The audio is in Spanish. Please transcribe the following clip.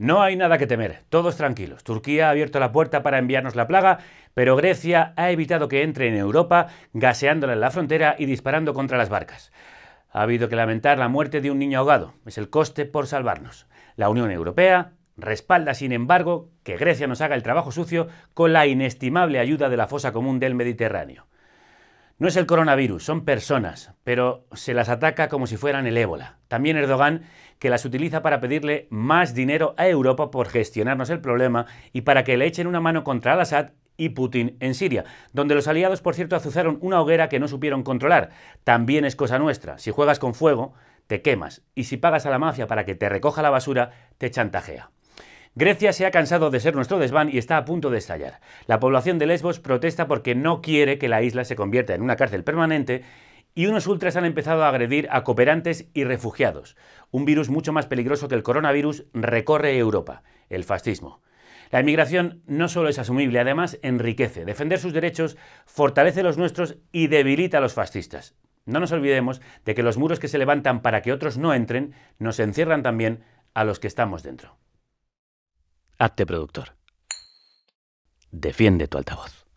No hay nada que temer, todos tranquilos. Turquía ha abierto la puerta para enviarnos la plaga, pero Grecia ha evitado que entre en Europa, gaseándola en la frontera y disparando contra las barcas. Ha habido que lamentar la muerte de un niño ahogado, es el coste por salvarnos. La Unión Europea respalda, sin embargo, que Grecia nos haga el trabajo sucio con la inestimable ayuda de la fosa común del Mediterráneo. No es el coronavirus, son personas, pero se las ataca como si fueran el ébola. También Erdogan, que las utiliza para pedirle más dinero a Europa por gestionarnos el problema y para que le echen una mano contra Al-Assad y Putin en Siria, donde los aliados, por cierto, azuzaron una hoguera que no supieron controlar. También es cosa nuestra. Si juegas con fuego, te quemas, y si pagas a la mafia para que te recoja la basura, te chantajea. Grecia se ha cansado de ser nuestro desván y está a punto de estallar. La población de Lesbos protesta porque no quiere que la isla se convierta en una cárcel permanente y unos ultras han empezado a agredir a cooperantes y refugiados. Un virus mucho más peligroso que el coronavirus recorre Europa, el fascismo. La inmigración no solo es asumible, además enriquece. Defender sus derechos fortalece los nuestros y debilita a los fascistas. No nos olvidemos de que los muros que se levantan para que otros no entren nos encierran también a los que estamos dentro. Hazte productor. Defiende tu altavoz.